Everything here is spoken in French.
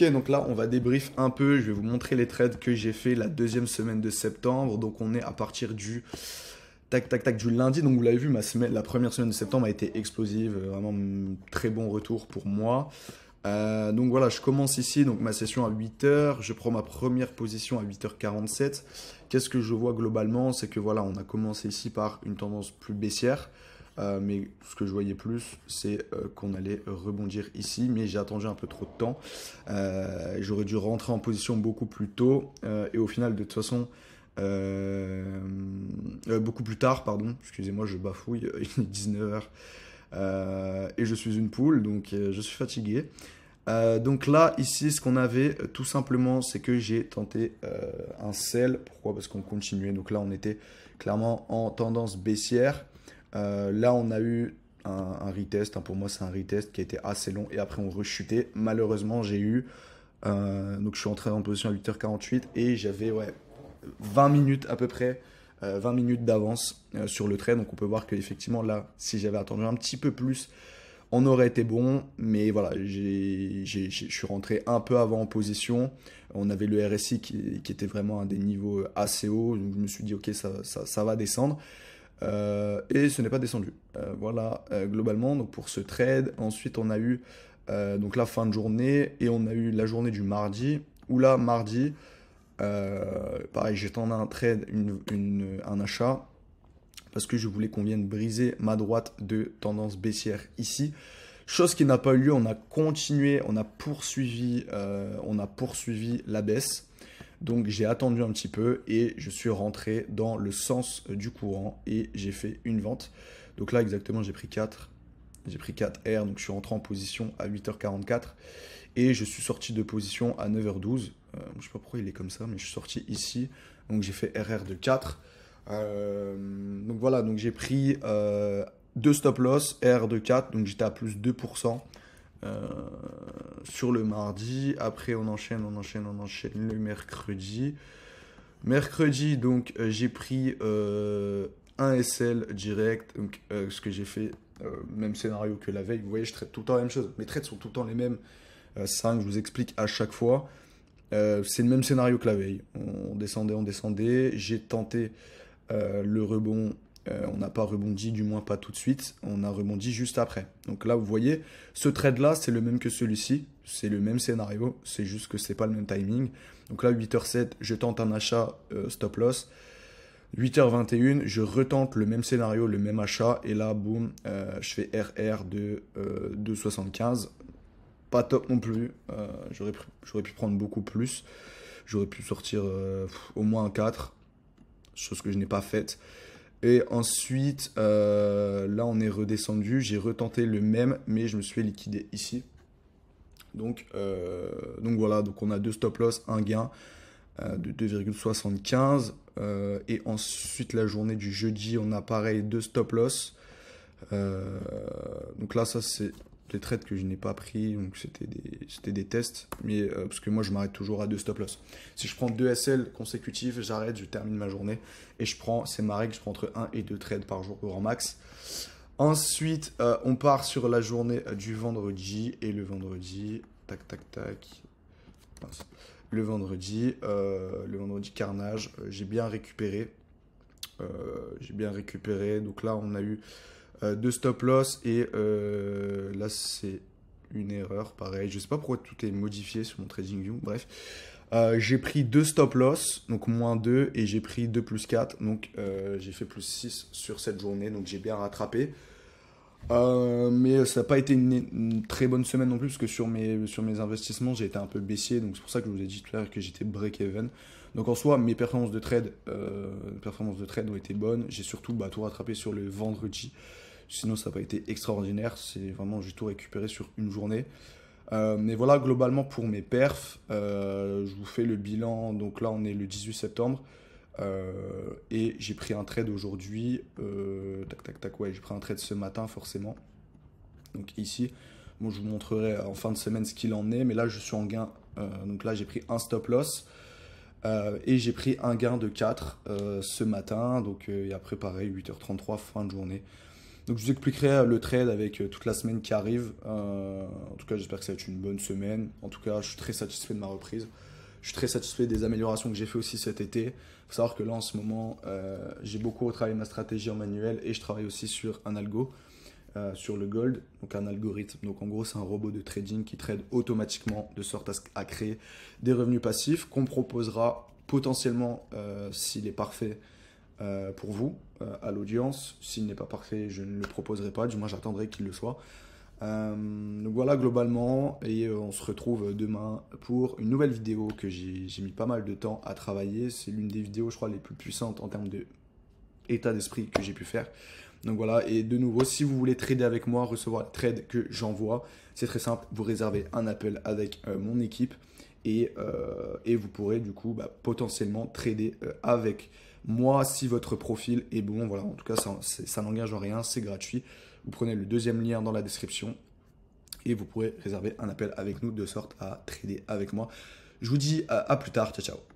Ok, donc là, on va débrief un peu. Je vais vous montrer les trades que j'ai fait la deuxième semaine de septembre. Donc, on est à partir du tac tac tac du lundi. Donc, vous l'avez vu, ma la première semaine de septembre a été explosive. Vraiment très bon retour pour moi. Euh, donc voilà, je commence ici, donc ma session à 8h, je prends ma première position à 8h47. Qu'est-ce que je vois globalement C'est que voilà, on a commencé ici par une tendance plus baissière. Euh, mais ce que je voyais plus, c'est euh, qu'on allait rebondir ici, mais j'ai attendu un peu trop de temps. Euh, j'aurais dû rentrer en position beaucoup plus tôt, et au final, de toute façon, beaucoup plus tard, pardon, excusez-moi, je bafouille, il est 19h, et je suis une poule, donc je suis fatigué. donc là, ici, ce qu'on avait tout simplement, c'est que j'ai tenté un sell. Pourquoi Parce qu'on continuait. Donc là, on était clairement en tendance baissière. Euh, là, on a eu un, retest. Hein, pour moi, c'est un retest qui a été assez long. Et après, on rechutait. Malheureusement, j'ai eu. Euh, donc, je suis entré en position à 8h48 et j'avais ouais, 20 minutes à peu près. 20 euh, minutes d'avance sur le trait. Donc, on peut voir que effectivement là, si j'avais attendu un petit peu plus, on aurait été bon, mais voilà, je suis rentré un peu avant en position. On avait le RSI qui, était vraiment à des niveaux assez haut donc je me suis dit, ok, ça va descendre. Euh, et ce n'est pas descendu. Euh, voilà, euh, globalement, donc pour ce trade. Ensuite, on a eu donc la fin de journée et on a eu la journée du mardi, ou là, mardi, pareil, j'ai tendu un trade, un achat, parce que je voulais qu'on vienne briser ma droite de tendance baissière ici. Chose qui n'a pas eu lieu, on a continué, on a poursuivi, on a poursuivi la baisse. Donc j'ai attendu un petit peu et je suis rentré dans le sens euh, du courant et j'ai fait une vente. Donc là exactement j'ai pris 4. J'ai pris 4R, donc je suis rentré en position à 8h44 et je suis sorti de position à 9h12. Je euh, je sais pas pourquoi il est comme ça, mais je suis sorti ici. Donc j'ai fait RR de 4. Euh, donc voilà, donc j'ai pris 2 stop loss, R de 4, donc j'étais à plus 2%. Euh, sur le mardi. Après, on enchaîne, on enchaîne, on enchaîne le mercredi. Mercredi, donc, euh, j'ai pris euh, un SL direct, donc, ce que j'ai fait, même scénario que la veille. Vous voyez, je traite tout le temps la même chose. Mes trades sont tout le temps les mêmes. 5, je vous explique à chaque fois. c'est le même scénario que la veille. On descendait, on descendait. J'ai tenté le rebond euh, on n'a pas rebondi, du moins pas tout de suite, on a rebondi juste après. Donc là, vous voyez, ce trade-là, c'est le même que celui-ci, c'est le même scénario, c'est juste que c'est pas le même timing. Donc là, 8h07, je tente un achat euh, stop loss. 8h21, je retente le même scénario, le même achat, et là, boum, euh, je fais RR de 2,75. Pas top non plus, j'aurais pu, pu, prendre beaucoup plus, j'aurais pu sortir au moins un 4, chose que je n'ai pas faite. Et ensuite, euh, là, on est redescendu. J'ai retenté le même, mais je me suis liquidé ici. Donc, euh, donc voilà, donc on a deux stop loss, un gain euh, de 2,75. et ensuite, la journée du jeudi, on a pareil deux stop loss. donc là, ça c'est les trades que je n'ai pas pris, donc c'était des, tests, mais euh, parce que moi je m'arrête toujours à deux stop loss. Si je prends deux SL consécutifs, j'arrête, je termine ma journée et je prends, c'est ma règle, je prends entre 1 et 2 trades par jour au grand max. Ensuite, euh, on part sur la journée euh, du vendredi et le vendredi, tac tac tac. Le vendredi, le vendredi carnage, j'ai bien récupéré. j'ai bien récupéré, donc là on a eu euh, de stop loss et euh, là c'est une erreur pareil. Je sais pas pourquoi tout est modifié sur mon trading view. bref. Euh, j'ai pris deux stop loss, donc moins 2, et j'ai pris 2 plus 4, donc j'ai fait plus 6 sur cette journée, donc j'ai bien rattrapé. mais ça n'a pas été une, très bonne semaine non plus, parce que sur mes, sur mes investissements, j'ai été un peu baissier, donc c'est pour ça que je vous ai dit tout à l'heure que j'étais break-even. Donc en soi, mes performances de trade, performances de trade ont été bonnes, j'ai surtout bah, tout rattrapé sur le vendredi. Sinon, ça n'a pas été extraordinaire. C'est vraiment, j'ai tout récupéré sur une journée. Euh, mais voilà, globalement, pour mes perfs, euh, je vous fais le bilan. Donc là, on est le 18 septembre. Euh, et j'ai pris un trade aujourd'hui. tac, tac, tac. Ouais, j'ai pris un trade ce matin, forcément. Donc ici, je vous montrerai en fin de semaine ce qu'il en est. Mais là, je suis en gain. donc là, j'ai pris un stop loss. et j'ai pris un gain de 4 ce matin, donc il y a préparé 8h33, fin de journée. Donc je vous expliquerai euh, le trade avec euh, toute la semaine qui arrive. Euh, en tout cas, j'espère que ça va être une bonne semaine. En tout cas, je suis très satisfait de ma reprise. Je suis très satisfait des améliorations que j'ai fait aussi cet été. Il faut savoir que là, en ce moment, j'ai beaucoup retravaillé ma stratégie en manuel et je travaille aussi sur un algo, sur le gold, donc un algorithme. Donc en gros, c'est un robot de trading qui trade automatiquement de sorte à créer des revenus passifs qu'on proposera potentiellement, s'il est parfait, euh, pour vous, euh, à l'audience. S'il n'est pas parfait, je ne le proposerai pas, du moins j'attendrai qu'il le soit. Euh, donc voilà globalement, et on se retrouve demain pour une nouvelle vidéo que j'ai mis pas mal de temps à travailler. C'est l'une des vidéos, je crois, les plus puissantes en termes de état d'esprit que j'ai pu faire. Donc voilà, et de nouveau, si vous voulez trader avec moi, recevoir les trades que j'envoie, c'est très simple, vous réservez un appel avec mon équipe et, et, vous pourrez du coup bah, potentiellement trader avec moi, si votre profil est bon, voilà, en tout cas, ça, n'engage rien, c'est gratuit. Vous prenez le deuxième lien dans la description et vous pourrez réserver un appel avec nous de sorte à trader avec moi. Je vous dis à, à plus tard, ciao ciao.